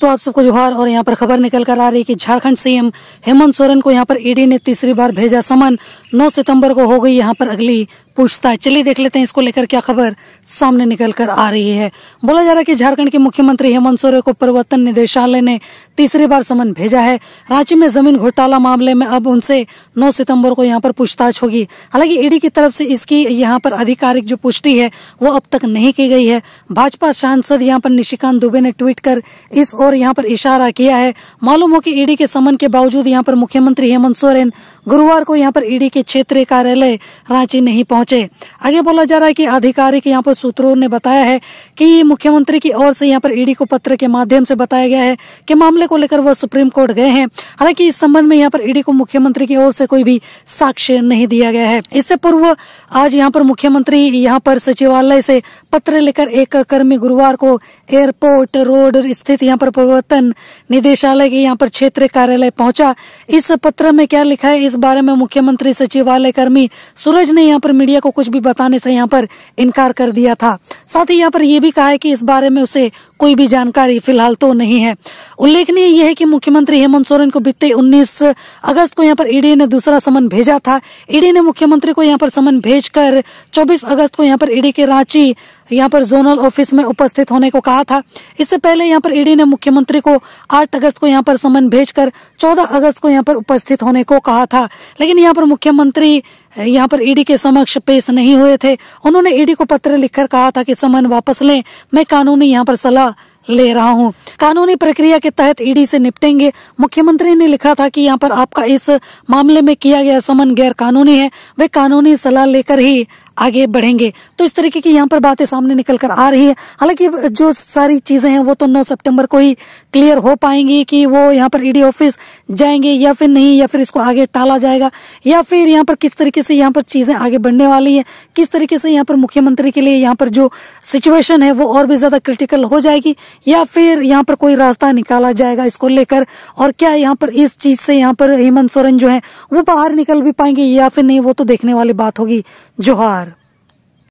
तो आप सबको जोहार और यहाँ पर खबर निकल कर आ रही है कि झारखंड सीएम हेमंत सोरेन को यहाँ पर ईडी ने तीसरी बार भेजा समन 9 सितंबर को हो गई यहाँ पर अगली पूछता है चलिए देख लेते हैं इसको लेकर क्या खबर सामने निकल कर आ रही है बोला जा रहा है कि झारखंड के मुख्यमंत्री हेमंत सोरेन को प्रवर्तन निदेशालय ने तीसरी बार समन भेजा है रांची में जमीन घोटाला मामले में अब उनसे 9 सितंबर को यहाँ पर पूछताछ होगी हालांकि ईडी की तरफ से इसकी यहाँ पर आधिकारिक जो पुष्टि है वो अब तक नहीं की गई है भाजपा सांसद यहाँ पर निशिकांत दुबे ने ट्वीट कर इस और यहाँ पर इशारा किया है मालूम हो की ईडी के समन के बावजूद यहाँ पर मुख्यमंत्री हेमंत सोरेन गुरुवार को यहाँ पर ईडी के क्षेत्रीय कार्यालय रांची नहीं पहुंचे आगे बोला जा रहा है कि आधिकारिक यहाँ पर सूत्रों ने बताया है कि मुख्यमंत्री की ओर से यहाँ पर ईडी को पत्र के माध्यम से बताया गया है कि मामले को लेकर वह सुप्रीम कोर्ट गए हैं हालांकि इस संबंध में यहाँ पर ईडी को मुख्यमंत्री की ओर से कोई भी साक्ष्य नहीं दिया गया है इससे पूर्व आज यहाँ पर मुख्यमंत्री यहाँ पर सचिवालय से पत्र लेकर एक कर्मी गुरुवार को एयरपोर्ट रोड स्थित यहाँ पर प्रवर्तन निदेशालय के यहाँ पर क्षेत्रीय कार्यालय पहुंचा इस पत्र में क्या लिखा है इस बारे में मुख्यमंत्री सचिवालय कर्मी सूरज ने यहाँ पर मीडिया को कुछ भी बताने से यहाँ पर इनकार कर दिया था साथ ही यहाँ पर यह भी कहा है कि इस बारे में उसे कोई भी जानकारी फिलहाल तो नहीं है उल्लेखनीय यह है कि मुख्यमंत्री हेमंत सोरेन को बीते 19 अगस्त को यहाँ पर ईडी ने दूसरा समन भेजा था ईडी ने मुख्यमंत्री को यहाँ पर समन भेजकर 24 अगस्त को यहाँ पर ईडी के रांची यहाँ पर जोनल ऑफिस में उपस्थित होने को कहा था इससे पहले यहाँ पर ईडी ने मुख्यमंत्री को आठ अगस्त को यहाँ पर समन भेजकर चौदह अगस्त को यहाँ पर उपस्थित होने को कहा था लेकिन यहाँ पर मुख्यमंत्री यहाँ पर ईडी के समक्ष पेश नहीं हुए थे उन्होंने ईडी को पत्र लिखकर कहा था कि समन वापस लें मैं कानूनी यहाँ पर सलाह ले रहा हूँ कानूनी प्रक्रिया के तहत ईडी से निपटेंगे मुख्यमंत्री ने लिखा था कि यहाँ पर आपका इस मामले में किया गया समन गैर कानूनी है वे कानूनी सलाह लेकर ही आगे बढ़ेंगे तो इस तरीके की यहाँ पर बातें सामने निकल कर आ रही है हालांकि जो सारी चीज़ें हैं वो तो 9 सितंबर को ही क्लियर हो पाएंगी कि वो यहाँ पर ईडी ऑफिस जाएंगे या फिर नहीं या फिर इसको आगे टाला जाएगा या फिर यहाँ पर किस तरीके से यहाँ पर चीज़ें आगे बढ़ने वाली है किस तरीके से यहाँ पर मुख्यमंत्री के लिए यहाँ पर जो सिचुएशन है वो और भी ज़्यादा क्रिटिकल हो जाएगी या फिर यहाँ पर कोई रास्ता निकाला जाएगा इसको लेकर और क्या यहाँ पर इस चीज़ से यहाँ पर हेमंत सोरेन जो है वो बाहर निकल भी पाएंगे या फिर नहीं वो तो देखने वाली बात होगी जोहार